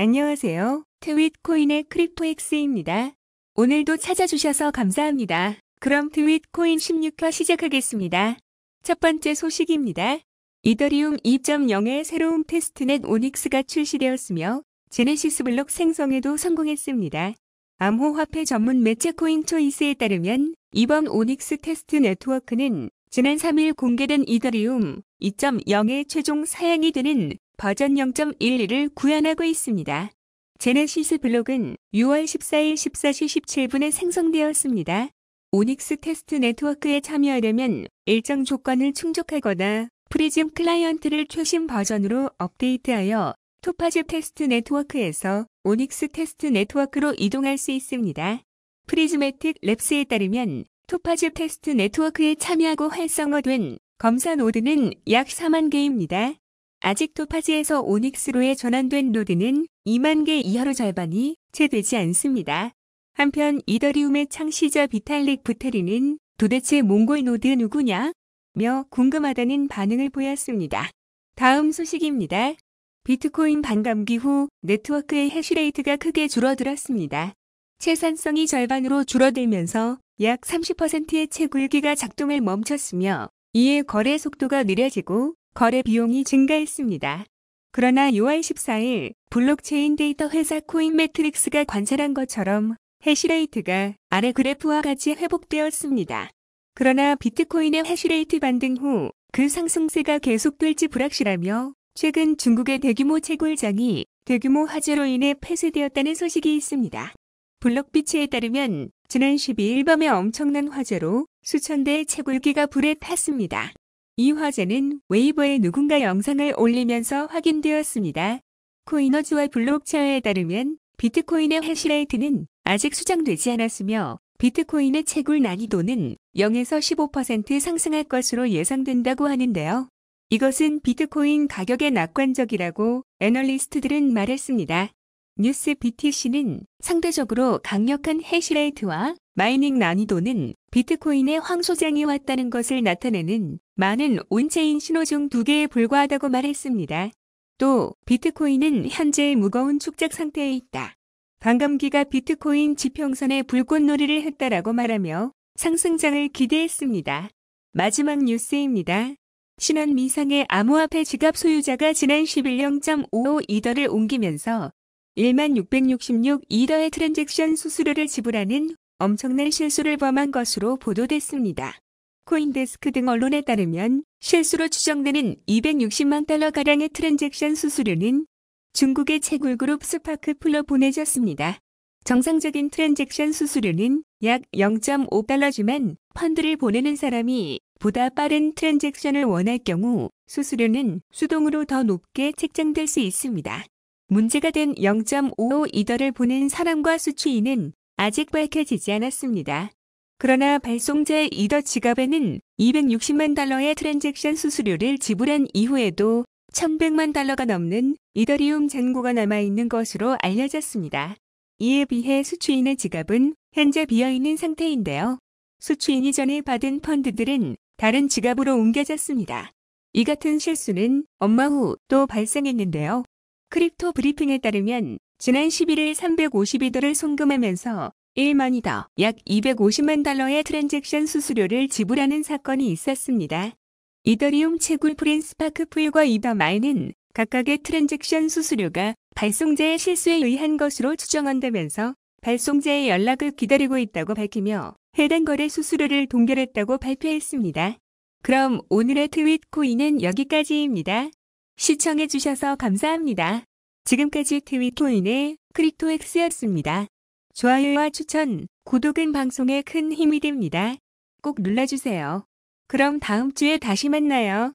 안녕하세요. 트윗코인의 크립토엑스입니다. 오늘도 찾아주셔서 감사합니다. 그럼 트윗코인 16화 시작하겠습니다. 첫 번째 소식입니다. 이더리움 2.0의 새로운 테스트넷 오닉스가 출시되었으며 제네시스 블록 생성에도 성공했습니다. 암호화폐 전문 매체 코인 초이스에 따르면 이번 오닉스 테스트 네트워크는 지난 3일 공개된 이더리움 2.0의 최종 사양이 되는 버전 0.11을 구현하고 있습니다. 제네시스 블록은 6월 14일 14시 17분에 생성되었습니다. 오닉스 테스트 네트워크에 참여하려면 일정 조건을 충족하거나 프리즘 클라이언트를 최신 버전으로 업데이트하여 토파즈 테스트 네트워크에서 오닉스 테스트 네트워크로 이동할 수 있습니다. 프리즈매틱 랩스에 따르면 토파즈 테스트 네트워크에 참여하고 활성화된 검사 노드는 약 4만 개입니다. 아직도 파지에서 오닉스로의 전환된 노드는 2만 개 이하로 절반이 채 되지 않습니다. 한편 이더리움의 창시자 비탈릭 부테리는 도대체 몽골 노드 누구냐? 며 궁금하다는 반응을 보였습니다. 다음 소식입니다. 비트코인 반감기 후 네트워크의 해시레이트가 크게 줄어들었습니다. 채산성이 절반으로 줄어들면서 약 30%의 채굴기가 작동을 멈췄으며 이에 거래 속도가 느려지고 거래 비용이 증가했습니다. 그러나 6월 14일 블록체인 데이터 회사 코인매트릭스가 관찰한 것처럼 해시레이트가 아래 그래프와 같이 회복되었습니다. 그러나 비트코인의 해시레이트 반등 후 그 상승세가 계속될지 불확실하며 최근 중국의 대규모 채굴장이 대규모 화재로 인해 폐쇄되었다는 소식이 있습니다. 블록비치에 따르면 지난 12일 밤에 엄청난 화재로 수천 대의 채굴기가 불에 탔습니다. 이 화제는 웨이버에 누군가 영상을 올리면서 확인되었습니다. 코이너즈와 블록차에 따르면 비트코인의 해시레이트는 아직 수정되지 않았으며 비트코인의 채굴 난이도는 0에서 15% 상승할 것으로 예상된다고 하는데요. 이것은 비트코인 가격의 낙관적이라고 애널리스트들은 말했습니다. 뉴스 BTC는 상대적으로 강력한 해시레이트와 마이닝 난이도는 비트코인의 황소장이 왔다는 것을 나타내는 많은 온체인 신호 중 두 개에 불과하다고 말했습니다. 또 비트코인은 현재 무거운 축적 상태에 있다. 반감기가 비트코인 지평선에 불꽃놀이를 했다라고 말하며 상승장을 기대했습니다. 마지막 뉴스입니다. 신한 미상의 암호화폐 지갑 소유자가 지난 1 1 5 5이더를 옮기면서 1만 666 이더의 트랜잭션 수수료를 지불하는 엄청난 실수를 범한 것으로 보도됐습니다. 코인데스크 등 언론에 따르면 실수로 추정되는 260만 달러가량의 트랜잭션 수수료는 중국의 채굴 그룹 스파크풀로 보내졌습니다. 정상적인 트랜잭션 수수료는 약 0.5달러지만 펀드를 보내는 사람이 보다 빠른 트랜잭션을 원할 경우 수수료는 수동으로 더 높게 책정될 수 있습니다. 문제가 된 0.552달러를 보낸 사람과 수취인은 아직 밝혀지지 않았습니다. 그러나 발송자 이더 지갑에는 260만 달러의 트랜잭션 수수료를 지불한 이후에도 1100만 달러가 넘는 이더리움 잔고가 남아있는 것으로 알려졌습니다. 이에 비해 수취인의 지갑은 현재 비어있는 상태인데요. 수취인이 전에 받은 펀드들은 다른 지갑으로 옮겨졌습니다. 이 같은 실수는 엄마 후 또 발생했는데요. 크립토 브리핑에 따르면 지난 11일 352도를 송금하면서 1만 이더 약 250만 달러의 트랜잭션 수수료를 지불하는 사건이 있었습니다. 이더리움 채굴 프린스파크 풀과 이더마인은 각각의 트랜잭션 수수료가 발송자의 실수에 의한 것으로 추정한다면서 발송자의 연락을 기다리고 있다고 밝히며 해당 거래 수수료를 동결했다고 발표했습니다. 그럼 오늘의 트윗 코인은 여기까지입니다. 시청해주셔서 감사합니다. 지금까지 트위토인의 크립토엑스였습니다. 좋아요와 추천, 구독은 방송에 큰 힘이 됩니다. 꼭 눌러주세요. 그럼 다음 주에 다시 만나요.